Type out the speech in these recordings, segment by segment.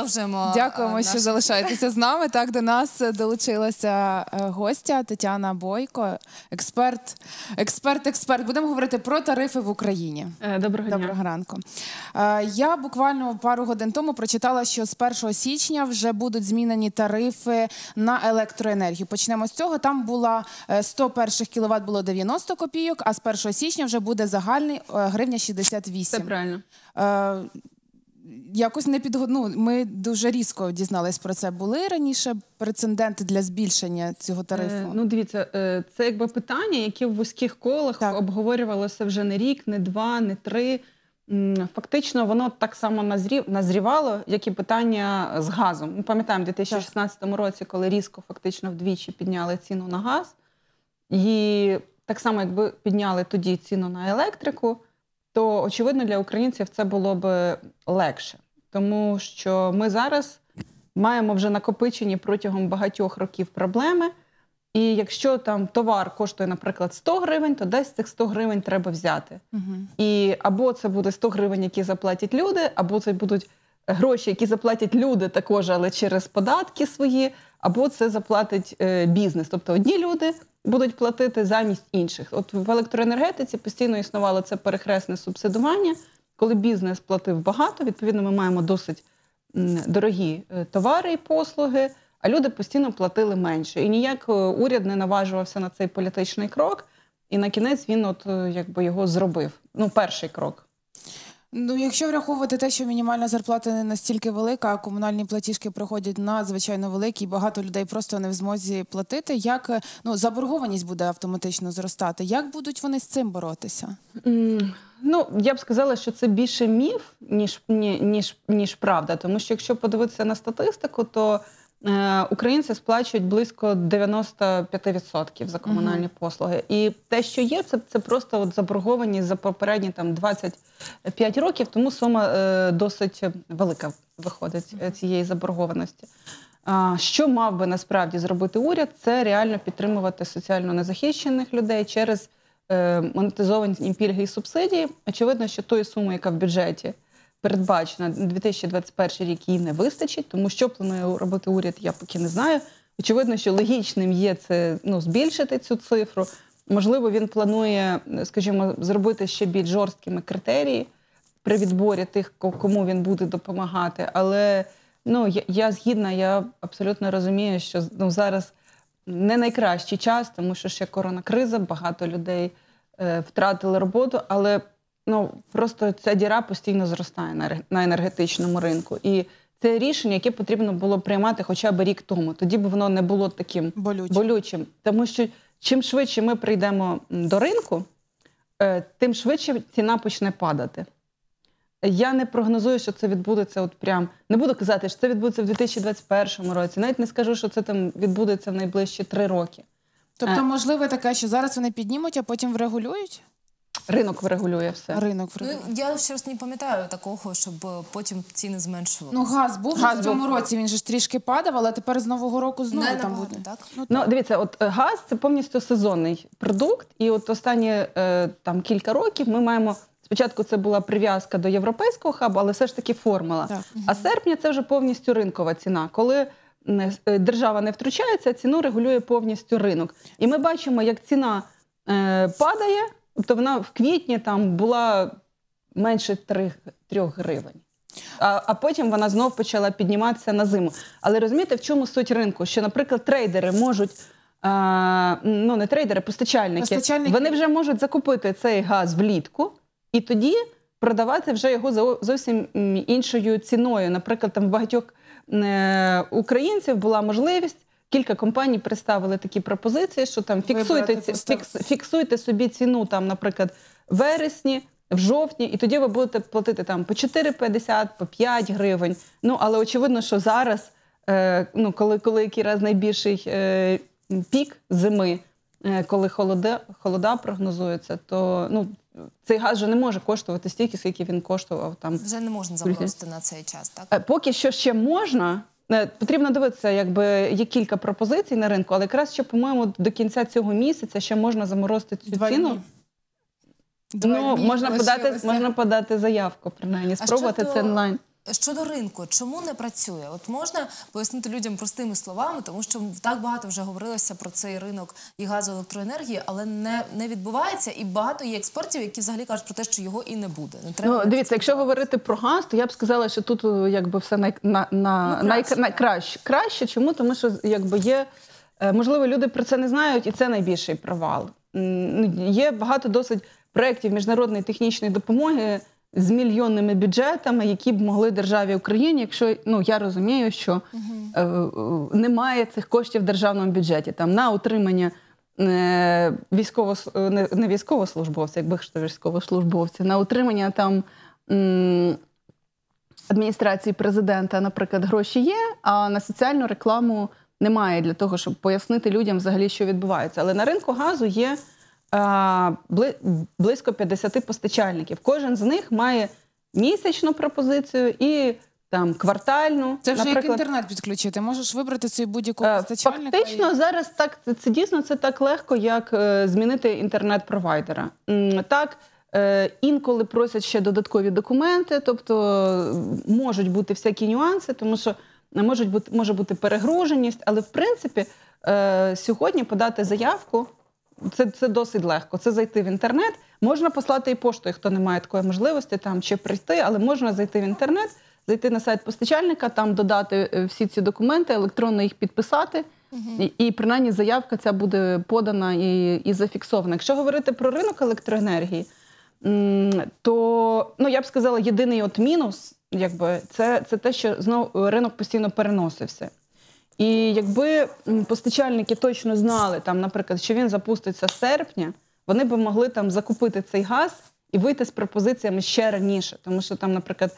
продовжуємо. Е, Дякуємо, наш... що залишаєтеся з нами. Так до нас долучилася е, гостя Тетяна Бойко, експерт, експерт, експерт. Будемо говорити про тарифи в Україні. Е, доброго дня. Доброго ранку. Я буквально пару годин тому прочитала, що з 1 січня вже будуть змінені тарифи на електроенергію. Почнемо з цього. Там була 100 перших кіловат було 90 копійок, а з 1 січня вже буде загальний гривня 68. Це правильно. Якось не підгону. Ми дуже різко дізнались про це. Були раніше прецеденти для збільшення цього е, тарифу? Е, ну, дивіться, е, це якби питання, яке в вузьких колах так. обговорювалося вже не рік, не два, не три. Фактично, воно так само назрів назрівало, як і питання з газом. Ми пам'ятаємо, в 2016 році, коли різко фактично вдвічі підняли ціну на газ, і так само, якби підняли тоді ціну на електрику то очевидно для українців це було б легше, тому що ми зараз маємо вже накопичені протягом багатьох років проблеми. І якщо там товар коштує, наприклад, 100 гривень, то десь цих 100 гривень треба взяти. Угу. І або це буде 100 гривень, які заплатять люди, або це будуть гроші, які заплатять люди також, але через податки свої, або це заплатить е, бізнес. Тобто одні люди будуть платити замість інших. От в електроенергетиці постійно існувало це перехресне субсидування. Коли бізнес платив багато, відповідно, ми маємо досить дорогі е, товари і послуги, а люди постійно платили менше. І ніяк е, уряд не наважувався на цей політичний крок. І на кінець він, от е, якби його зробив. Ну, перший крок. Ну, якщо враховувати те, що мінімальна зарплата не настільки велика, а комунальні платіжки проходять надзвичайно великі, і багато людей просто не в змозі платити. Як е, ну заборгованість буде автоматично зростати? Як будуть вони з цим боротися? Mm. Ну, я б сказала, що це більше міф, ніж ніж ніж правда. Тому що якщо подивитися на статистику, то Е, українці сплачують близько 95% за комунальні uh послуги. І те, що є, це це просто от заборгованість за попередні там 25 років, тому сума е, досить велика виходить е, цієї заборгованості. Що мав би насправді зробити уряд, це реально підтримувати соціально незахищених людей через е, монетизовані пільги і субсидії. Очевидно, що тої суми, яка в бюджеті передбачена на 2021 рік їй не вистачить, тому що планує робити уряд, я поки не знаю. Очевидно, що логічним є це ну, збільшити цю цифру. Можливо, він планує, скажімо, зробити ще більш жорсткими критерії при відборі тих, кому він буде допомагати. Але ну я, я згідна, я абсолютно розумію, що ну, зараз не найкращий час, тому що ще коронакриза, багато людей е, втратили роботу. Але ну просто ця діра постійно зростає на на енергетичному ринку. І це рішення, яке потрібно було приймати хоча б рік тому. Тоді б воно не було таким болючим. болючим. Тому що чим швидше ми прийдемо до ринку, е, тим швидше ціна почне падати. Я не прогнозую, що це відбудеться. От прям не буду казати, що це відбудеться в 2021 році. Навіть не скажу, що це там відбудеться в найближчі три роки. Тобто, е. можливо, таке, що зараз вони піднімуть, а потім врегулюють? Ринок врегулює все. Ринок ну, врегулює. Ну, я раз не пам'ятаю такого, щоб е, потім ціни зменшували. Ну газ був Газ в цьому був. році. Він же ж трішки падав, але тепер з нового року знову Не там набагато, буде. так? Ну, Ну, дивіться, от е, газ це повністю сезонний продукт, і от останні е, там кілька років ми маємо. Спочатку це була прив'язка до європейського хабу, але все ж таки формула. Так. А серпня це вже повністю ринкова ціна, коли не е, держава не втручається, ціну регулює повністю ринок. І ми бачимо, як ціна е, падає, Тобто вона в квітні там була менше трьох 3 гривень. А а потім вона знов почала підніматися на зиму. Але розумієте, в чому суть ринку? Що, наприклад, трейдери можуть, а, ну не трейдери, постачальники, постачальники вони вже можуть закупити цей газ влітку і тоді продавати вже його зовсім іншою ціною. Наприклад, там в багатьох е, українців була можливість кілька компаній представили такі пропозиції, що там фіксуйте фікс, фіксуйте собі ціну, там, наприклад, вересні, в жовтні, і тоді ви будете платити там по 4,50, по 5 гривень. Ну але очевидно, що зараз, е, ну коли коли який найбільший е, пік зими, е, коли холода, холода прогнозується, то ну. Цей газ вже не може коштувати стільки, скільки він коштував там. Вже не можна заморозити на цей час, так? Е, поки що ще можна, Е, потрібно дивитися, якби є кілька пропозицій на ринку, але якраз ще, по-моєму, до кінця цього місяця ще можна заморозити цю Два ціну. Дні. Два ну, дні подати, можна подати заявку, принаймні, спробувати це онлайн. Щодо ринку, чому не працює? От можна пояснити людям простими словами, тому що так багато вже говорилося про цей ринок і газу електроенергії, але не не відбувається. І багато є експертів, які взагалі кажуть про те, що його і не буде. Не треба ну, дивіться, якщо говорити про газ, то я б сказала, що тут е, якби все най, на, на, ну, краще. Най, найкраще. краще. Чому? Тому що якби є е, можливо, люди про це не знають, і це найбільший провал. Ну, є багато досить проєктів міжнародної технічної допомоги з мільйонними бюджетами, які б могли державі Україні, якщо ну я розумію, що е, немає цих коштів в державному бюджеті там на утримання е, військово не, не військовослужбовця, якби ж то військовослужбовця, на утримання там. М- Адміністрації президента, наприклад, гроші є, а на соціальну рекламу немає для того, щоб пояснити людям взагалі, що відбувається. Але на ринку газу є близько 50 постачальників. Кожен з них має місячну пропозицію і там квартальну. Це вже наприклад. як інтернет підключити. Можеш вибрати цей будь яку е, постачальника? Фактично, і... зараз так це дійсно це так легко, як е, змінити інтернет-провайдера. Так. Е, інколи просять ще додаткові документи, тобто можуть бути всякі нюанси, тому що можуть бути може бути перегруженість, але в принципі сьогодні подати заявку це це досить легко. Це зайти в інтернет. Можна послати і поштою, хто не має такої можливості там чи прийти, але можна зайти в інтернет, зайти на сайт постачальника, там додати е, всі ці документи, електронно їх підписати. І, і принаймні заявка ця буде подана і і зафіксована. Якщо говорити про ринок електроенергії, то ну я б сказала, єдиний от мінус, якби це це те, що знову ринок постійно переносився. І якби постачальники точно знали, там, наприклад, що він запуститься з серпня, вони би могли там закупити цей газ і вийти з пропозиціями ще раніше. Тому що там, наприклад,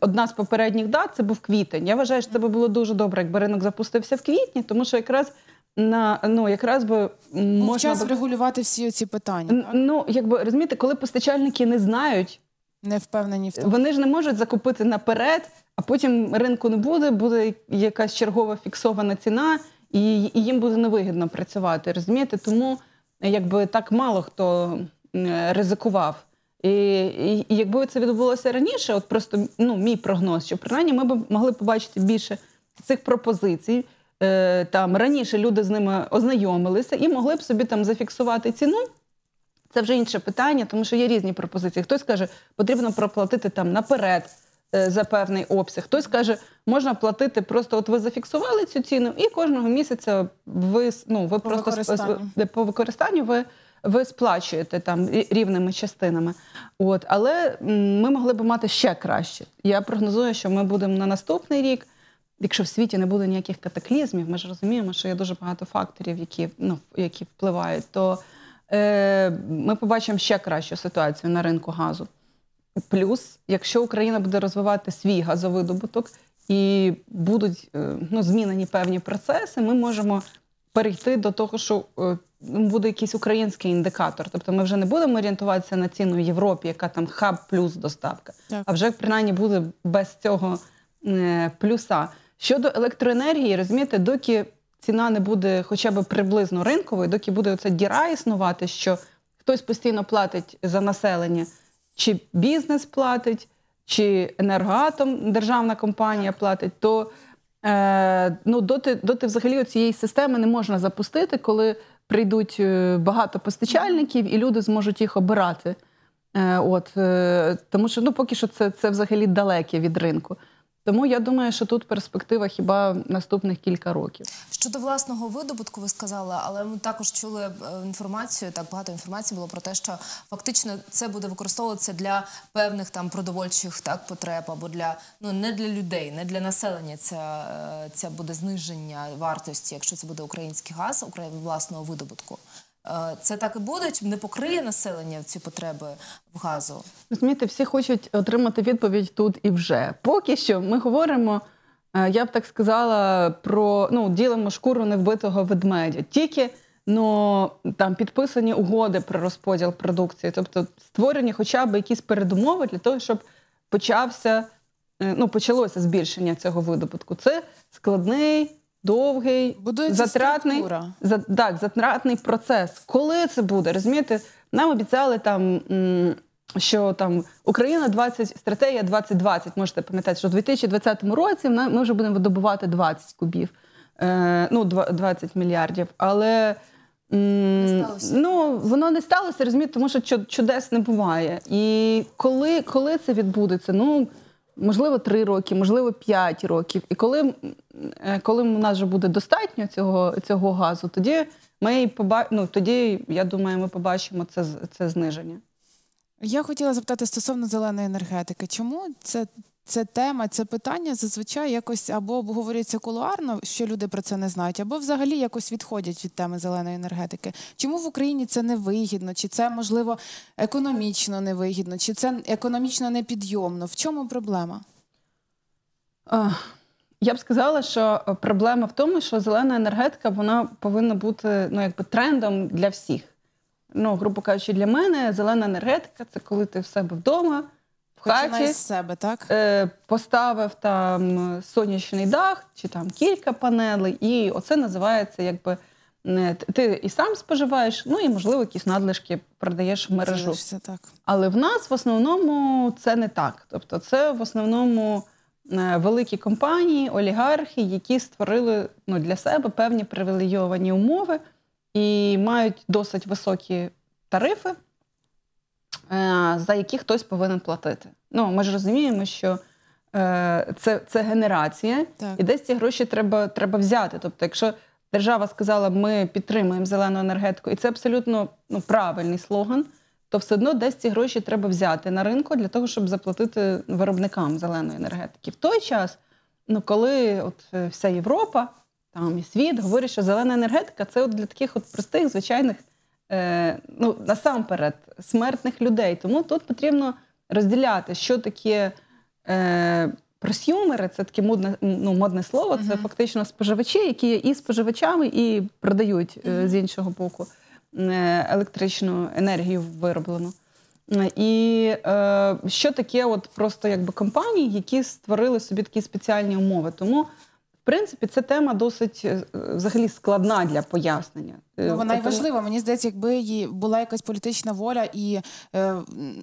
одна з попередніх дат це був квітень. Я вважаю, що це би було дуже добре, якби ринок запустився в квітні, тому що якраз. На ну якраз би можна час б... регулювати всі ці питання. Так? Ну якби розумієте, коли постачальники не знають, не впевнені в тому. Вони ж не можуть закупити наперед, а потім ринку не буде, буде якась чергова фіксована ціна, і і їм буде невигідно працювати. Розумієте? Тому якби так мало хто ризикував. І, і, якби це відбулося раніше, от просто ну, мій прогноз, що принаймні ми б могли побачити більше цих пропозицій. Е, там раніше люди з ними ознайомилися і могли б собі там зафіксувати ціну. Це вже інше питання, тому що є різні пропозиції. Хтось каже, потрібно проплатити там наперед е, за певний обсяг. Хтось каже, можна платити просто, от ви зафіксували цю ціну, і кожного місяця ви ну, ви по просто використанню. по використанню ви ви сплачуєте там рівними частинами. От, Але ми могли б мати ще краще. Я прогнозую, що ми будемо на наступний рік. Якщо в світі не буде ніяких катаклізмів, ми ж розуміємо, що є дуже багато факторів, які ну, які впливають, то Е, ми побачимо ще кращу ситуацію на ринку газу. Плюс, якщо Україна буде розвивати свій газовидобуток і будуть е, ну, змінені певні процеси, ми можемо перейти до того, що е, ну, буде якийсь український індикатор. Тобто ми вже не будемо орієнтуватися на ціну в Європі, яка там хаб плюс доставка, так. а вже принаймні буде без цього плюса. Щодо електроенергії, розумієте, доки ціна не буде хоча б приблизно ринковою, доки буде оця діра існувати, що хтось постійно платить за населення, чи бізнес платить, чи енергоатом державна компанія платить, то е, ну, доти, доти взагалі цієї системи не можна запустити, коли прийдуть е, багато постачальників і люди зможуть їх обирати. Е, от, е, Тому що ну, поки що це, це взагалі далеке від ринку. Тому я думаю, що тут перспектива хіба наступних кілька років. Щодо власного видобутку, ви сказали, але ми також чули е, інформацію. Так багато інформації було про те, що фактично це буде використовуватися для певних там продовольчих так потреб або для ну не для людей, не для населення. Ця це буде зниження вартості, якщо це буде український газ, власного видобутку. Е, це так і буде? Чи не покриє населення ці потреби в газу? Розумієте, всі хочуть отримати відповідь тут і вже. Поки що ми говоримо. Е, я б так сказала про ну ділимо шкуру невбитого ведмедя, тільки ну там підписані угоди про розподіл продукції, тобто створені хоча б якісь передумови для того, щоб почався е, ну почалося збільшення цього видобутку. Це складний довгий, Будується затратний за, так, затратний процес. Коли це буде? Розумієте, нам обіцяли там. М- що там Україна 20, стратегія 2020, Можете пам'ятати, що в 2020 році ми вже будемо видобувати 20 кубів, е, ну 20 мільярдів. Але м, ну воно не сталося, розумієте, тому що чудес не буває. І коли коли це відбудеться? Ну можливо, 3 роки, можливо, 5 років. І коли Е, коли в нас вже буде достатньо цього цього газу, тоді ми поба... ну, тоді, я думаю, ми побачимо це це зниження. Я хотіла запитати стосовно зеленої енергетики, чому це? Це тема, це питання зазвичай якось або обговорюється кулуарно, що люди про це не знають, або взагалі якось відходять від теми зеленої енергетики. Чому в Україні це невигідно? Чи це можливо економічно невигідно, чи це економічно непідйомно? В чому проблема? Я б сказала, що е, проблема в тому, що зелена енергетика вона повинна бути ну, якби трендом для всіх. Ну, грубо кажучи, для мене зелена енергетика це коли ти в себе вдома, в хаті себе, так? Е, поставив там сонячний дах чи там кілька панелей, і оце називається якби. не Ти і сам споживаєш, ну і, можливо, якісь надлишки продаєш в мережу. так. Але в нас в основному це не так. Тобто, це в основному Е, великі компанії, олігархи, які створили ну, для себе певні привілейовані умови і мають досить високі тарифи, е, за які хтось повинен платити. Ну, Ми ж розуміємо, що е, це це генерація, так. і десь ці гроші треба, треба взяти. Тобто, якщо держава сказала, ми підтримуємо зелену енергетику, і це абсолютно ну, правильний слоган то все одно десь ці гроші треба взяти на ринку для того, щоб заплатити виробникам зеленої енергетики. В той час, ну коли от е, вся Європа там і світ говорить, що зелена енергетика це от для таких от простих, звичайних, е, ну насамперед, смертних людей. Тому тут потрібно розділяти, що таке. Е, Просюмери це таке модне ну, модне слово. Це uh-huh. фактично споживачі, які і споживачами, і продають uh з іншого боку. Е, електричну енергію вироблено. І е, що таке, от просто якби компанії, які створили собі такі спеціальні умови. Тому, в принципі, ця тема досить е, взагалі складна для пояснення. Е, ну, вона й важлива. Мені здається, якби її була якась політична воля, і, е,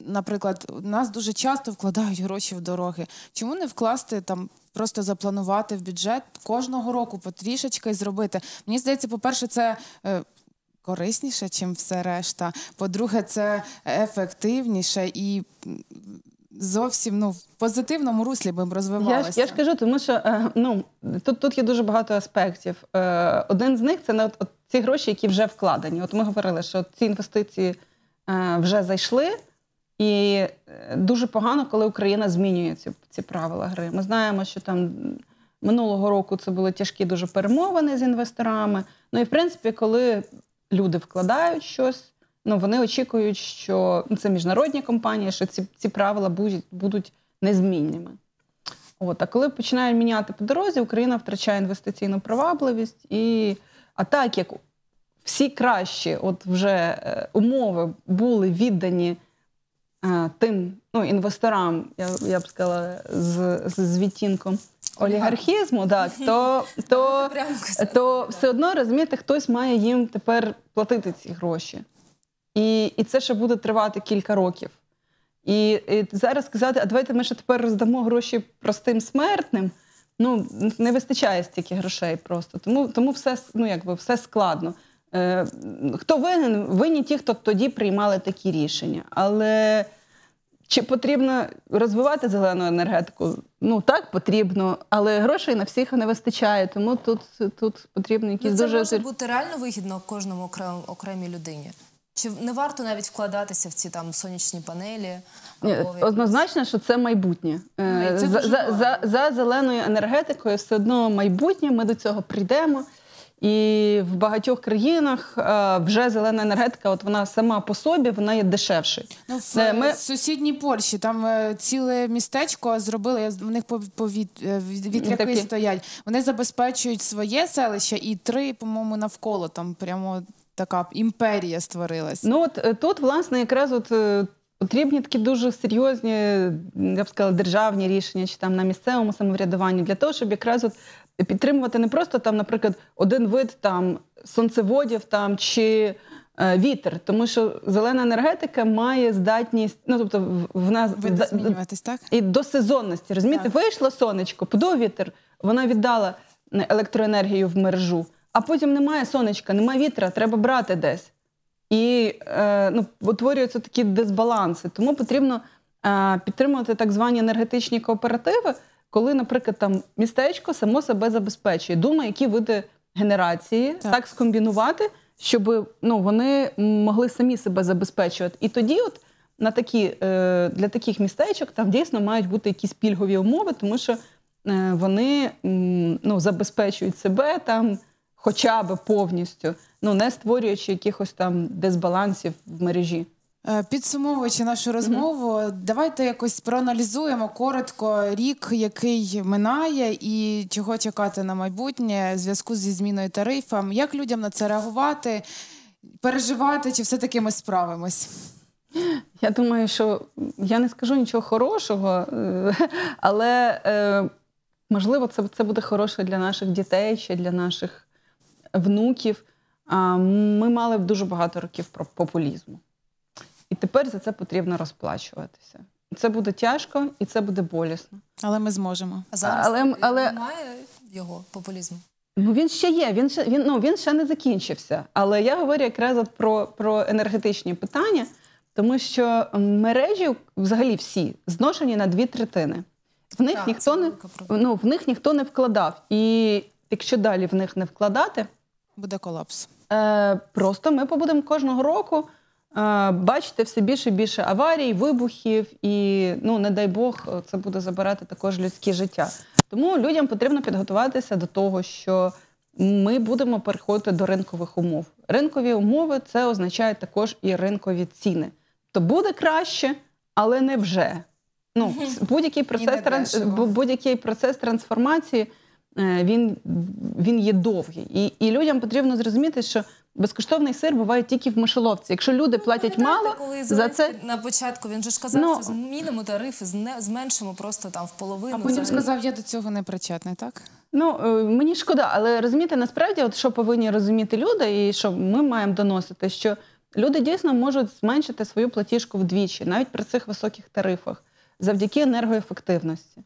наприклад, нас дуже часто вкладають гроші в дороги. Чому не вкласти там? Просто запланувати в бюджет кожного року потрішечки зробити. Мені здається, по перше, це корисніше, чим все решта. По-друге, це ефективніше і зовсім ну в позитивному руслі би розвивалося. Я, я ж кажу, тому що е, ну тут тут є дуже багато аспектів. Е, один з них це на ці гроші, які вже вкладені. От ми говорили, що ці інвестиції е, вже зайшли. І дуже погано, коли Україна змінює ці ці правила гри. Ми знаємо, що там минулого року це були тяжкі дуже перемовини з інвесторами. Ну і в принципі, коли люди вкладають щось. Ну вони очікують, що ну, це міжнародні компанії, що ці ці правила будуть будуть незмінними. От а коли починає міняти по дорозі, Україна втрачає інвестиційну привабливість і а так як всі кращі, от вже е, умови були віддані. Е, тим ну, інвесторам, я я б сказала, з, з відтінком олігархізму, так то то, то все одно розумієте, хтось має їм тепер платити ці гроші, і і це ще буде тривати кілька років. І, і зараз сказати, а давайте ми ще тепер роздамо гроші простим смертним. Ну не вистачає стільки грошей просто. Тому тому все ну якби все складно. Е, Хто винен? Винні ті, хто тоді приймали такі рішення, але. Чи потрібно розвивати зелену енергетику? Ну так потрібно, але грошей на всіх не вистачає. Тому тут тут потрібно якісь ну, це дуже може бути реально вигідно кожному окрем, окремій людині. Чи не варто навіть вкладатися в ці там сонячні панелі? Ні, Однозначно, що це майбутнє ну, е, це за, за за, за зеленою енергетикою. Все одно майбутнє. Ми до цього прийдемо. І в багатьох країнах е, вже зелена енергетика, от вона сама по собі, вона є дешевше. Ну, в Це ми- сусідній Польщі там е, ціле містечко зробили. Я з- в них по, по е, вітряки Такі. стоять. Вони забезпечують своє селище і три, по-моєму, навколо там прямо така імперія створилась. Ну от е, тут, власне, якраз от е, потрібні такі дуже серйозні, я б сказала, державні рішення чи там на місцевому самоврядуванні для того, щоб якраз от підтримувати не просто там, наприклад, один вид там сонцеводів там чи е, вітер, тому що зелена енергетика має здатність, ну тобто в нас змінюватись, так? і до сезонності. Розумієте, вийшло сонечко, подув вітер, вона віддала електроенергію в мережу, а потім немає сонечка, немає вітра, треба брати десь. І е, ну, утворюються такі дисбаланси. Тому потрібно е, підтримувати так звані енергетичні кооперативи, коли, наприклад, там містечко само себе забезпечує, думає, які види генерації так, так скомбінувати, щоб ну, вони могли самі себе забезпечувати. І тоді, от на такі е, для таких містечок, там дійсно мають бути якісь пільгові умови, тому що е, вони ну, забезпечують себе там. Хоча би повністю, ну не створюючи якихось там дисбалансів в мережі. Е, підсумовуючи нашу розмову, давайте якось проаналізуємо коротко рік, який минає, і чого чекати на майбутнє в зв'язку зі зміною тарифів. Як людям на це реагувати, переживати, чи все таки ми справимось? Я думаю, що я не скажу нічого хорошого, е, але е, можливо, це це буде хороше для наших дітей чи для наших внуків. Ми мали дуже багато років про популізму і тепер за це потрібно розплачуватися. Це буде тяжко і це буде болісно. Але ми зможемо. А зараз але, е, але... немає його популізму. Ну він ще є. Він ще він ну він ще не закінчився. Але я говорю якраз про, про енергетичні питання, тому що мережі взагалі всі зношені на дві третини. В них так, ніхто не ну, в них ніхто не вкладав. І якщо далі в них не вкладати, буде колапс. Е, Просто ми побудемо кожного року бачите все більше і більше аварій, вибухів, і ну не дай Бог, е, це буде забирати також людське життя. Тому людям потрібно підготуватися до того, що ми будемо переходити до ринкових умов. Ринкові умови це означає також і ринкові ціни. То буде краще, але не вже. Ну, будь-який процес транс... будь-який процес трансформації е, він він є довгий. І і людям потрібно зрозуміти, що безкоштовний сир буває тільки в мишеловці. Якщо люди ну, платять мало, коли за це на початку він же ж казав, Ну, що змінимо тарифи, зне- зменшимо просто там в половину. А потім взагалі. сказав, я до цього не причетний, так? Ну е, мені шкода, але розумієте, насправді, от що повинні розуміти люди, і що ми маємо доносити, що люди дійсно можуть зменшити свою платіжку вдвічі, навіть при цих високих тарифах, завдяки енергоефективності.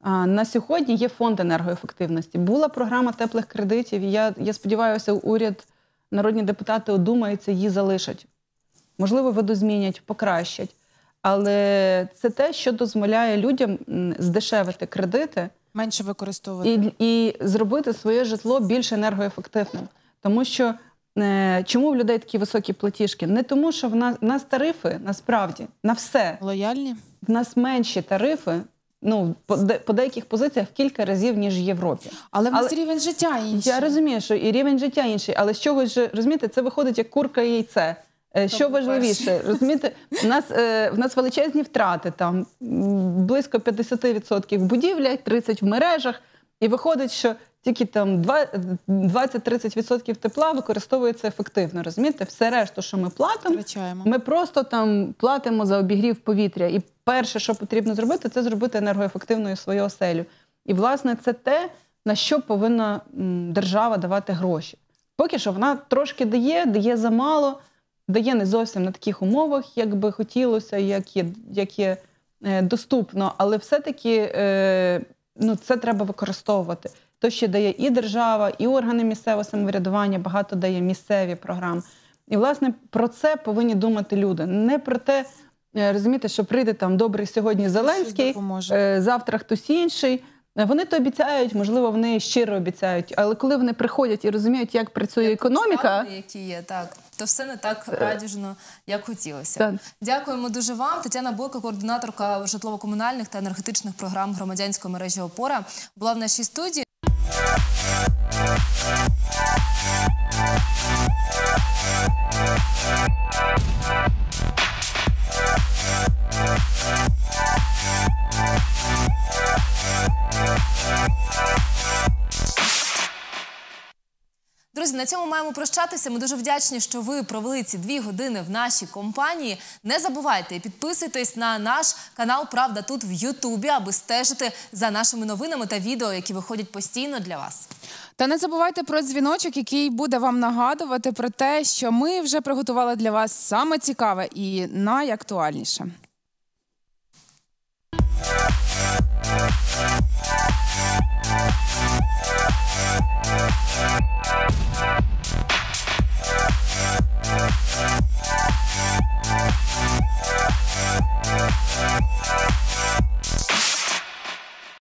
А на сьогодні є фонд енергоефективності. Була програма теплих кредитів. Я, я сподіваюся, уряд народні депутати одумаються, її залишать. Можливо, видозмінять, покращать. Але це те, що дозволяє людям здешевити кредити менше використовувати і і зробити своє житло більш енергоефективним. Тому що е, чому в людей такі високі платіжки? Не тому, що в нас в нас тарифи насправді на все лояльні. В нас менші тарифи ну по, де, по деяких позиціях в кілька разів ніж в Європі. Але в нас рівень життя інший. Я розумію, що і рівень життя інший, але з чогось ж розумієте, це виходить як курка і яйце. Е, що важливіше, перші. розумієте, в нас е, в нас величезні втрати там близько 50% в будівлях, 30% в мережах. І виходить, що тільки там 20-30% тепла використовується ефективно. Розумієте, все решту, що ми платимо, Втрачаємо. ми просто там платимо за обігрів повітря. І перше, що потрібно зробити, це зробити енергоефективною свою оселю. І власне це те, на що повинна держава давати гроші. Поки що вона трошки дає, дає замало, дає не зовсім на таких умовах, як би хотілося, як є, як є е, доступно, але все-таки. Е ну це треба використовувати. То, ще дає і держава, і органи місцевого самоврядування, багато дає місцеві програми. І, власне, про це повинні думати люди. Не про те, е, розумієте, що прийде там добрий сьогодні Зеленський, е, завтра хтось інший. Е, вони то обіцяють, можливо, вони щиро обіцяють, але коли вони приходять і розуміють, як працює як економіка, які є так то все не так е, радіжно, як хотілося. Дякуємо дуже вам. Тетяна Бойко, координаторка житлово-комунальних та енергетичних програм громадянської мережі ОПОРА, була в нашій студії. Друзі, на цьому маємо прощатися. Ми дуже вдячні, що ви провели ці дві години в нашій компанії. Не забувайте підписуйтесь на наш канал Правда тут в Ютубі, аби стежити за нашими новинами та відео, які виходять постійно для вас. Та не забувайте про дзвіночок, який буде вам нагадувати про те, що ми вже приготували для вас саме цікаве і найактуальніше. We'll be right back.